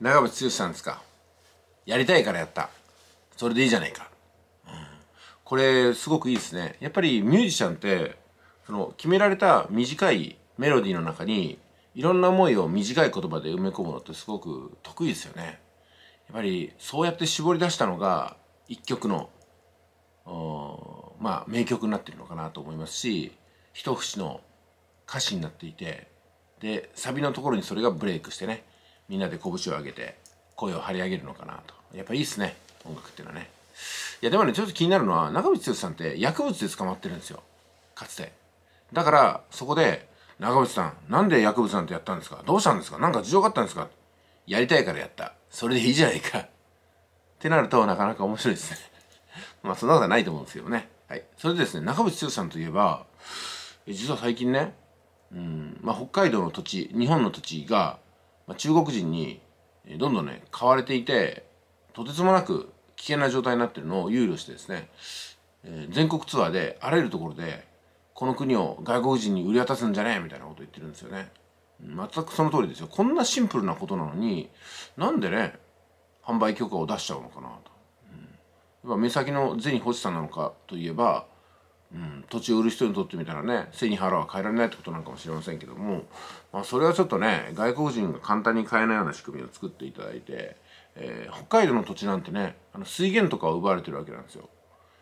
長渕剛さんですかやりたいからやったそれでいいじゃないか、うん、これすごくいいですねやっぱりミュージシャンってその決められた短いメロディーの中にいろんな思いを短い言葉で埋め込むのってすごく得意ですよねやっぱりそうやって絞り出したのが一曲のまあ名曲になってるのかなと思いますし一節の歌詞になっていてでサビのところにそれがブレイクしてねみんなで拳を上げて声を張り上げるのかなとやっぱいいっすね音楽っていうのはねいやでもねちょっと気になるのは長渕剛さんって薬物で捕まってるんですよかつてだからそこで「長渕さんなんで薬物なんてやったんですかどうしたんですか何か事情があったんですか?」やりたいからやったそれでいいじゃないかってなるとなかなか面白いですね まあそんなことはないと思うんですけどねはいそれでですね長渕剛さんといえば実は最近ねうんまあ、北海道の土地日本の土地がまあ、中国人にどんどんね買われていてとてつもなく危険な状態になってるのを憂慮してですね、えー、全国ツアーであらゆるところでこの国を外国人に売り渡すんじゃねえみたいなこと言ってるんですよね全くその通りですよこんなシンプルなことなのになんでね販売許可を出しちゃうのかなと、うん、目先の銭欲しさなのかといえばうん、土地を売る人にとってみたらね背に腹は変えられないってことなんかもしれませんけども、まあ、それはちょっとね外国人が簡単に買えないような仕組みを作っていただいて、えー、北海道の土地なんてねあの水源とかを奪われてるわけなんですよ。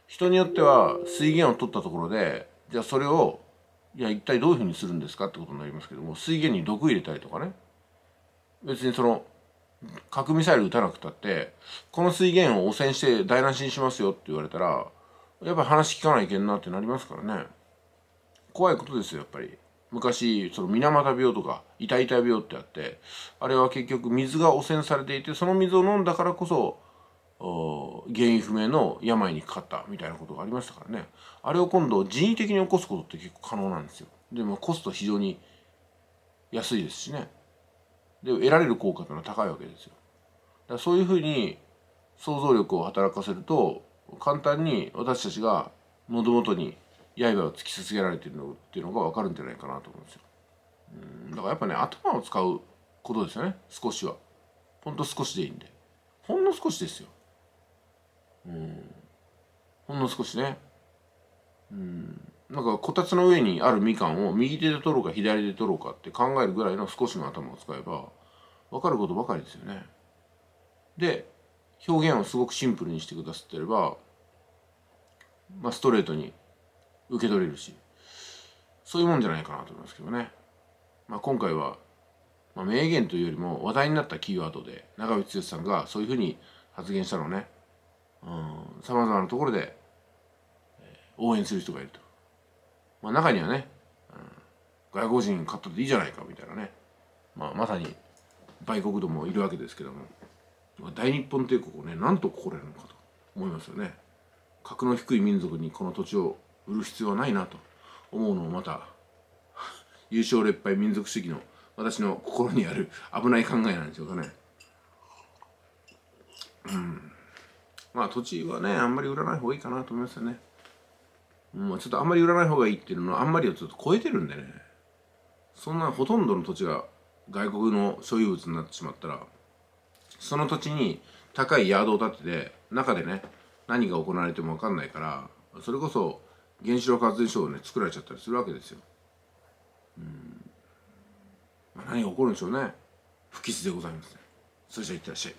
人によっては水源を取ったところでじゃあそれをいや一体どういうふうにするんですかってことになりますけども水源に毒入れたりとかね別にその核ミサイル撃たなくたってこの水源を汚染して台無しにしますよって言われたらやっぱ話聞かないけんなってなりますからね怖いことですよやっぱり昔その水俣病とか痛々病ってあってあれは結局水が汚染されていてその水を飲んだからこそ原因不明の病にかかったみたいなことがありましたからねあれを今度人為的に起こすことって結構可能なんですよでもコスト非常に安いですしねで得られる効果というのは高いわけですよだからそういうふうに想像力を働かせると簡単に私たちが喉元に刃を突き続けられてるのっていうのが分かるんじゃないかなと思うんですよ。うんだからやっぱね頭を使うことですよね少しは。ほんと少しでいいんで。ほんの少しですよ。うんほんの少しね。うんなんかこたつの上にあるみかんを右手で取ろうか左で取ろうかって考えるぐらいの少しの頭を使えば分かることばかりですよね。で表現をすごくシンプルにしてくださってれば、まあ、ストレートに受け取れるしそういうもんじゃないかなと思いますけどね、まあ、今回は、まあ、名言というよりも話題になったキーワードで長渕剛さんがそういうふうに発言したのをねさまざまなところで応援する人がいると、まあ、中にはね、うん、外国人買ったっていいじゃないかみたいなね、まあ、まさに売国度もいるわけですけども。大日本帝国をねなんと誇れるのかと思いますよね格の低い民族にこの土地を売る必要はないなと思うのもまた 優勝劣敗民族主義の私の心にある危ない考えなんでしょうかねうんまあ土地はねあんまり売らない方がいいかなと思いますよねまあちょっとあんまり売らない方がいいっていうのはあんまりをちょっと超えてるんでねそんなほとんどの土地が外国の所有物になってしまったらその土地に高いヤードを建てて中でね何が行われても分かんないからそれこそ原子力発電所をね作られちゃったりするわけですよ。うん、ま何が起こるんでしょうね不吉でございますね。それじゃあいってらっしゃい。